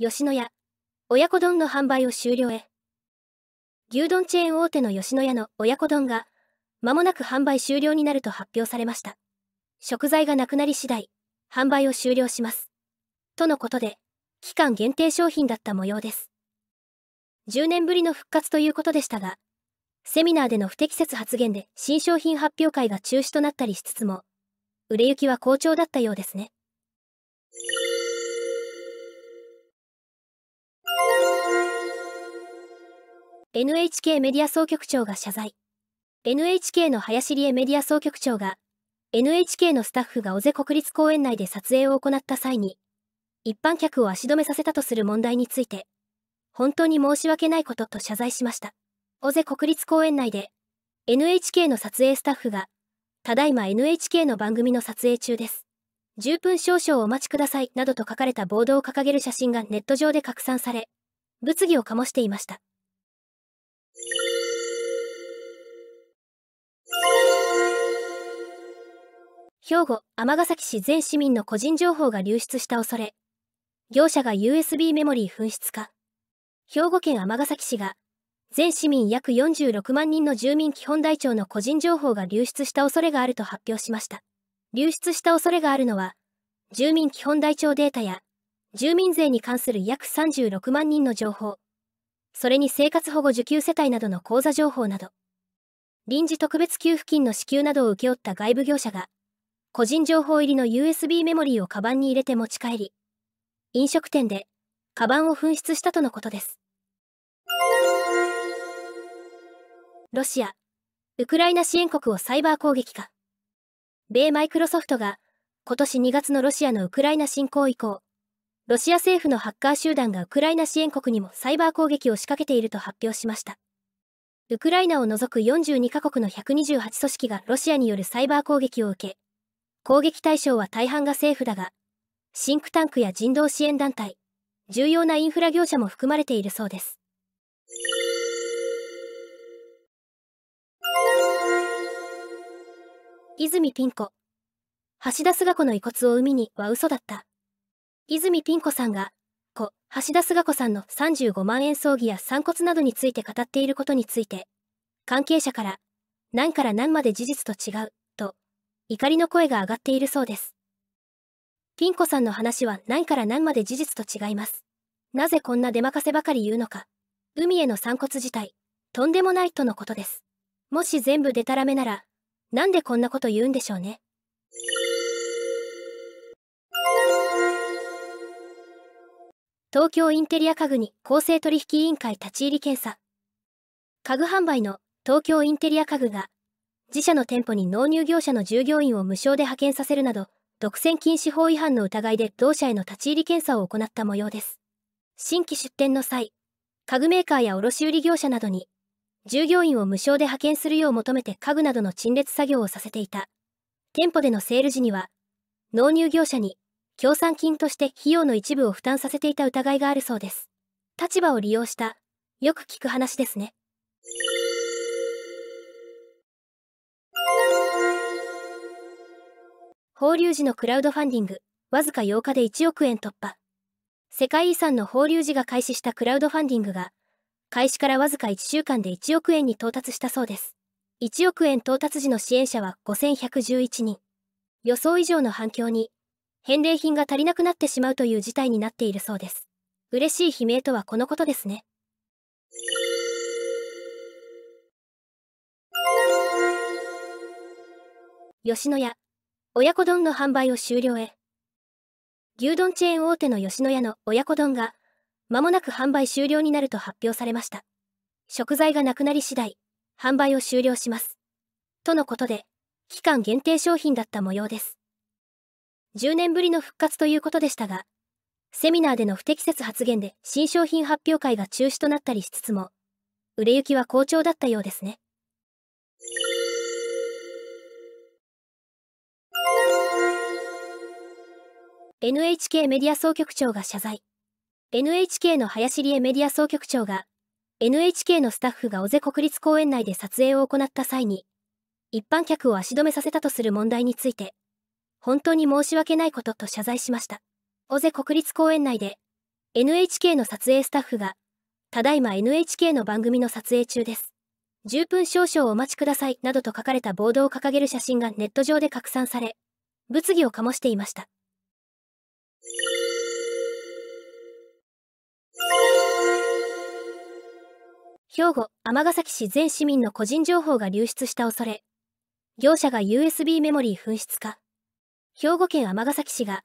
吉野家、親子丼の販売を終了へ。牛丼チェーン大手の吉野家の親子丼が、間もなく販売終了になると発表されました。食材がなくなり次第、販売を終了します。とのことで、期間限定商品だった模様です。10年ぶりの復活ということでしたが、セミナーでの不適切発言で新商品発表会が中止となったりしつつも、売れ行きは好調だったようですね。NHK メディア総局長が謝罪。NHK の林理恵メディア総局長が、NHK のスタッフが尾瀬国立公園内で撮影を行った際に、一般客を足止めさせたとする問題について、本当に申し訳ないことと謝罪しました。尾瀬国立公園内で、NHK の撮影スタッフが、ただいま NHK の番組の撮影中です。10分少々お待ちくださいなどと書かれたボードを掲げる写真がネット上で拡散され、物議を醸していました。兵庫、尼崎市全市民の個人情報が流出した恐れ。業者が USB メモリー紛失化。兵庫県尼崎市が、全市民約46万人の住民基本台帳の個人情報が流出した恐れがあると発表しました。流出した恐れがあるのは、住民基本台帳データや、住民税に関する約36万人の情報、それに生活保護受給世帯などの口座情報など、臨時特別給付金の支給などを請け負った外部業者が、個人情報入りの USB メモリーをカバンに入れて持ち帰り、飲食店で、カバンを紛失したとのことです。ロシア、ウクライナ支援国をサイバー攻撃か。米マイクロソフトが、今年2月のロシアのウクライナ侵攻以降、ロシア政府のハッカー集団がウクライナ支援国にもサイバー攻撃を仕掛けていると発表しました。ウクライナを除く42カ国の128組織がロシアによるサイバー攻撃を受け、攻撃対象は大半が政府だが、シンクタンクや人道支援団体、重要なインフラ業者も含まれているそうです。泉ピン子橋田菅子の遺骨を海には嘘だった。泉ピン子さんが、子、橋田菅子さんの35万円葬儀や散骨などについて語っていることについて、関係者から、何から何まで事実と違う、怒りの声が上がっているそうです。ピン子さんの話は何から何まで事実と違います。なぜこんな出かせばかり言うのか。海への散骨自体、とんでもないとのことです。もし全部でたらめなら、なんでこんなこと言うんでしょうね。東京インテリア家具に公正取引委員会立ち入り検査。家具販売の東京インテリア家具が自社の店舗に納入業者の従業員を無償で派遣させるなど、独占禁止法違反の疑いで同社への立ち入り検査を行った模様です。新規出店の際、家具メーカーや卸売業者などに、従業員を無償で派遣するよう求めて家具などの陳列作業をさせていた。店舗でのセール時には、納入業者に、協賛金として費用の一部を負担させていた疑いがあるそうです。立場を利用した、よく聞く話ですね。法隆寺のクラウドファンディング、わずか8日で1億円突破。世界遺産の法隆寺が開始したクラウドファンディングが、開始からわずか1週間で1億円に到達したそうです。1億円到達時の支援者は5111人。予想以上の反響に、返礼品が足りなくなってしまうという事態になっているそうです。嬉しい悲鳴とはこのことですね。吉野家、親子丼の販売を終了へ。牛丼チェーン大手の吉野家の親子丼が、間もなく販売終了になると発表されました。食材がなくなり次第、販売を終了します。とのことで、期間限定商品だった模様です。10年ぶりの復活ということでしたが、セミナーでの不適切発言で新商品発表会が中止となったりしつつも、売れ行きは好調だったようですね。NHK メディア総局長が謝罪。NHK の林理恵メディア総局長が、NHK のスタッフが尾瀬国立公園内で撮影を行った際に、一般客を足止めさせたとする問題について、本当に申し訳ないことと謝罪しました。尾瀬国立公園内で、NHK の撮影スタッフが、ただいま NHK の番組の撮影中です。10分少々お待ちくださいなどと書かれたボードを掲げる写真がネット上で拡散され、物議を醸していました。兵庫、尼崎市全市民の個人情報が流出した恐れ。業者が USB メモリー紛失化。兵庫県尼崎市が、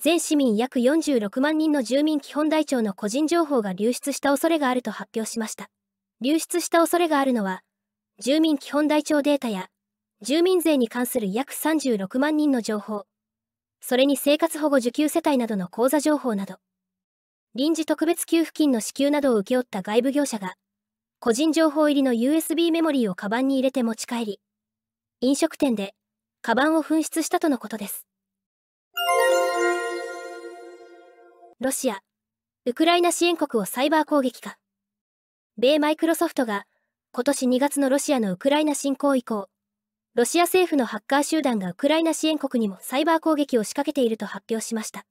全市民約46万人の住民基本台帳の個人情報が流出した恐れがあると発表しました。流出した恐れがあるのは、住民基本台帳データや、住民税に関する約36万人の情報、それに生活保護受給世帯などの口座情報など、臨時特別給付金の支給などを請け負った外部業者が、個人情報入りの USB メモリーをカバンに入れて持ち帰り、飲食店でカバンを紛失したとのことです。ロシア、ウクライナ支援国をサイバー攻撃か。米マイクロソフトが今年2月のロシアのウクライナ侵攻以降、ロシア政府のハッカー集団がウクライナ支援国にもサイバー攻撃を仕掛けていると発表しました。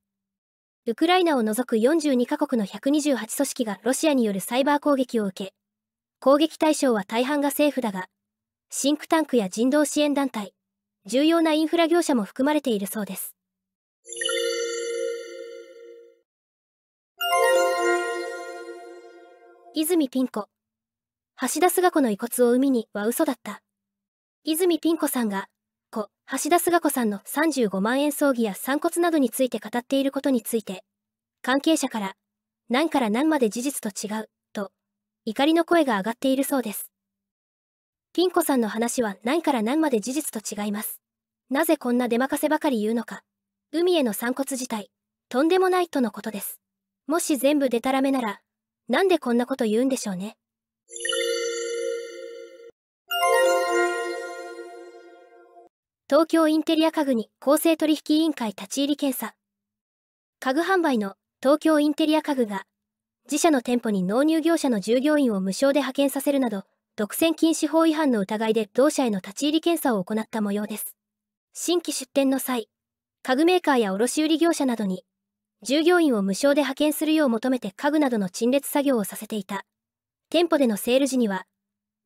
ウクライナを除く42カ国の128組織がロシアによるサイバー攻撃を受け、攻撃対象は大半が政府だが、シンクタンクや人道支援団体、重要なインフラ業者も含まれているそうです。泉ピン子橋田壽賀子の遺骨を海には嘘だった。泉ピン子さんが、子、橋田壽賀子さんの35万円葬儀や散骨などについて語っていることについて、関係者から、何から何まで事実と違う、怒りの声が上がっているそうです。金子さんの話は何から何まで事実と違います。なぜこんな出任せばかり言うのか。海への散骨自体、とんでもないとのことです。もし全部でたらめなら、なんでこんなこと言うんでしょうね。東京インテリア家具に公正取引委員会立ち入り検査。家具販売の東京インテリア家具が自社の店舗に納入業者の従業員を無償で派遣させるなど、独占禁止法違反の疑いで同社への立ち入り検査を行った模様です。新規出店の際、家具メーカーや卸売業者などに、従業員を無償で派遣するよう求めて家具などの陳列作業をさせていた。店舗でのセール時には、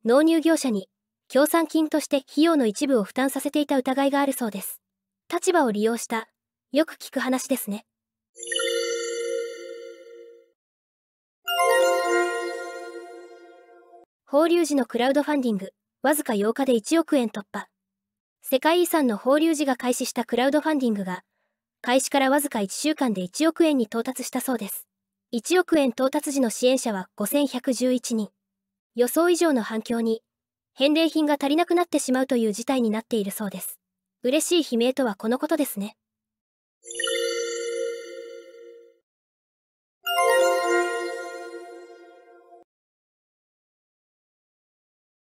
納入業者に、協賛金として費用の一部を負担させていた疑いがあるそうです。立場を利用した、よく聞く話ですね。法隆寺のクラウドファンディング、わずか8日で1億円突破。世界遺産の法隆寺が開始したクラウドファンディングが、開始からわずか1週間で1億円に到達したそうです。1億円到達時の支援者は5111人。予想以上の反響に、返礼品が足りなくなってしまうという事態になっているそうです。嬉しい悲鳴とはこのことですね。